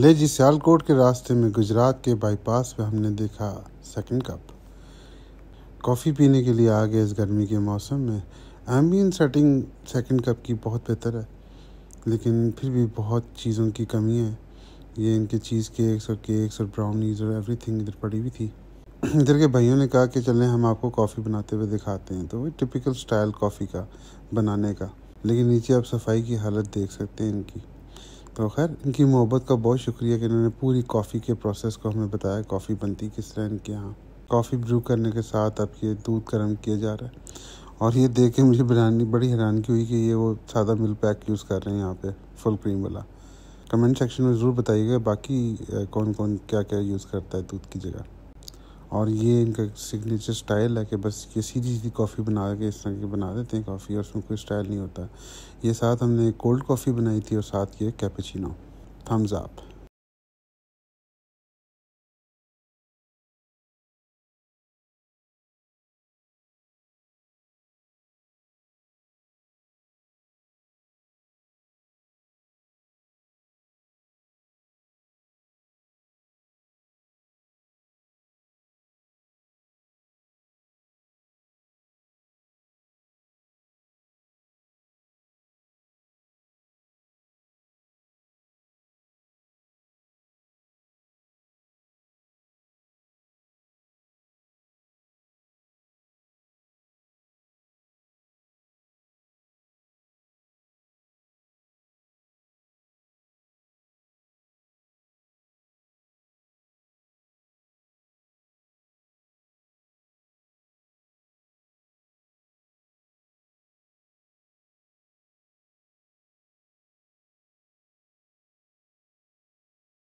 lazy Sialkot के रास्ते में गुजरात के बाईपास पे हमने देखा सेकंड कप कॉफ़ी पीने के लिए आ गए इस गर्मी के मौसम में एम्बियन सेटिंग सेकंड कप की बहुत बेहतर है लेकिन फिर भी बहुत चीज़ों की कमी है ये इनके चीज़ केक्स और केक्स और ब्राउनीज और एवरीथिंग इधर पड़ी हुई थी इधर के भाइयों ने कहा कि चलें हम आपको कॉफ़ी बनाते हुए दिखाते हैं तो वो टिपिकल स्टाइल कॉफ़ी का बनाने का लेकिन नीचे आप सफाई की हालत देख सकते हैं इनकी तो खैर इनकी मोहब्बत का बहुत शुक्रिया कि इन्होंने पूरी कॉफ़ी के प्रोसेस को हमें बताया कॉफ़ी बनती किस तरह इनके यहाँ कॉफ़ी ब्रू करने के साथ अब ये दूध गर्म किया जा रहा है और ये देख के मुझे बिरानी बड़ी हैरानगी हुई कि ये वो सादा मिल पैक यूज़ कर रहे हैं यहाँ पे फुल क्रीम वाला कमेंट सेक्शन में ज़रूर बताइएगा बाकी कौन कौन क्या क्या यूज़ करता है दूध की जगह और ये इनका सिग्नेचर स्टाइल है कि बस ये सीधी सीधी कॉफ़ी बना के इस तरह की बना देते हैं कॉफ़ी और उसमें कोई स्टाइल नहीं होता ये साथ हमने कोल्ड कॉफ़ी बनाई थी और साथ ये कैपेचिनो थम्स अप